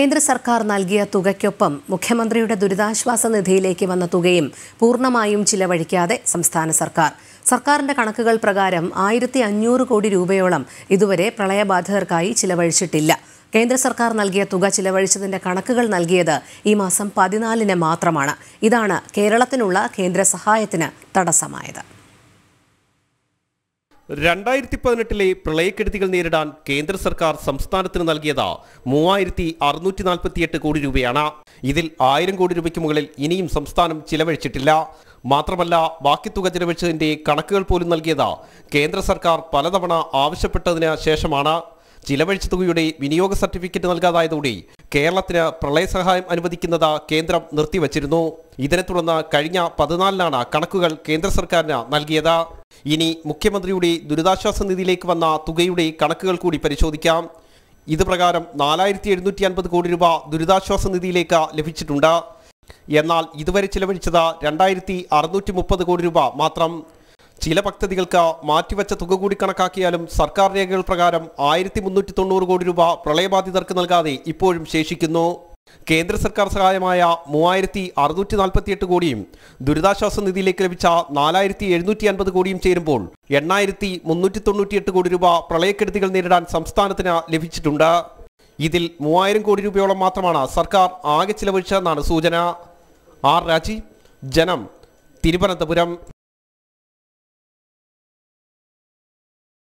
കേന്ദ്ര സർക്കാർ നൽകിയ തുകയ്ക്കൊപ്പം മുഖ്യമന്ത്രിയുടെ ദുരിതാശ്വാസ നിധിയിലേക്ക് വന്ന തുകയും പൂർണ്ണമായും ചിലവഴിക്കാതെ സംസ്ഥാന സർക്കാർ സർക്കാരിന്റെ കണക്കുകൾ പ്രകാരം ആയിരത്തി അഞ്ഞൂറ് കോടി രൂപയോളം ഇതുവരെ പ്രളയബാധിതർക്കായി ചിലവഴിച്ചിട്ടില്ല കേന്ദ്ര സർക്കാർ നൽകിയ തുക ചിലവഴിച്ചതിന്റെ കണക്കുകൾ നൽകിയത് ഈ മാസം പതിനാലിന് മാത്രമാണ് ഇതാണ് കേരളത്തിനുള്ള കേന്ദ്ര സഹായത്തിന് തടസ്സമായത് രണ്ടായിരത്തി പതിനെട്ടിലെ പ്രളയക്കെടുതികൾ നേരിടാൻ കേന്ദ്ര സർക്കാർ സംസ്ഥാനത്തിന് നൽകിയത് മൂവായിരത്തി അറുന്നൂറ്റി നാൽപ്പത്തിയെട്ട് കോടി രൂപയാണ് ഇതിൽ ആയിരം കോടി രൂപയ്ക്ക് മുകളിൽ ഇനിയും സംസ്ഥാനം ചിലവഴിച്ചിട്ടില്ല മാത്രമല്ല ബാക്കി തുക ചിലവഴിച്ചതിന്റെ കണക്കുകൾ പോലും നൽകിയത് കേന്ദ്ര സർക്കാർ പലതവണ ആവശ്യപ്പെട്ടതിന് ശേഷമാണ് ചിലവഴിച്ച തുകയുടെ വിനിയോഗ സർട്ടിഫിക്കറ്റ് നൽകാതായതോടെ കേരളത്തിന് പ്രളയ സഹായം അനുവദിക്കുന്നത് കേന്ദ്രം നിർത്തിവച്ചിരുന്നു ഇതിനെ തുടർന്ന് കഴിഞ്ഞ പതിനാലിനാണ് കണക്കുകൾ കേന്ദ്ര സർക്കാരിന് നൽകിയത് ഇനി മുഖ്യമന്ത്രിയുടെ ദുരിതാശ്വാസ നിധിയിലേക്ക് വന്ന തുകയുടെ കണക്കുകൾ കൂടി പരിശോധിക്കാം ഇത് പ്രകാരം നാലായിരത്തി കോടി രൂപ ദുരിതാശ്വാസ നിധിയിലേക്ക് ലഭിച്ചിട്ടുണ്ട് എന്നാൽ ഇതുവരെ ചിലവഴിച്ചത് രണ്ടായിരത്തി അറുന്നൂറ്റി മുപ്പത് കോടി രൂപ മാത്രം ചില പദ്ധതികൾക്ക് മാറ്റിവെച്ച തുക കൂടി കണക്കാക്കിയാലും സർക്കാർ രേഖകൾ പ്രകാരം ആയിരത്തി മുന്നൂറ്റി തൊണ്ണൂറ് കോടി രൂപ പ്രളയബാധിതർക്ക് നൽകാതെ ഇപ്പോഴും ശേഷിക്കുന്നു കേന്ദ്ര സർക്കാർ സഹായമായ മൂവായിരത്തി അറുന്നൂറ്റി നാൽപ്പത്തിയെട്ട് കോടിയും ദുരിതാശ്വാസ നിധിയിലേക്ക് ലഭിച്ച നാലായിരത്തി എഴുന്നൂറ്റി അൻപത് കോടിയും ചേരുമ്പോൾ എണ്ണായിരത്തി മുന്നൂറ്റി തൊണ്ണൂറ്റിയെട്ട് കോടി രൂപ പ്രളയക്കെടുതികൾ നേരിടാൻ സംസ്ഥാനത്തിന് ലഭിച്ചിട്ടുണ്ട് ഇതിൽ മൂവായിരം കോടി രൂപയോളം മാത്രമാണ് സർക്കാർ ആകെ ചിലവഴിച്ചതെന്നാണ് സൂചന ആർ രാജി ജനം തിരുവനന്തപുരം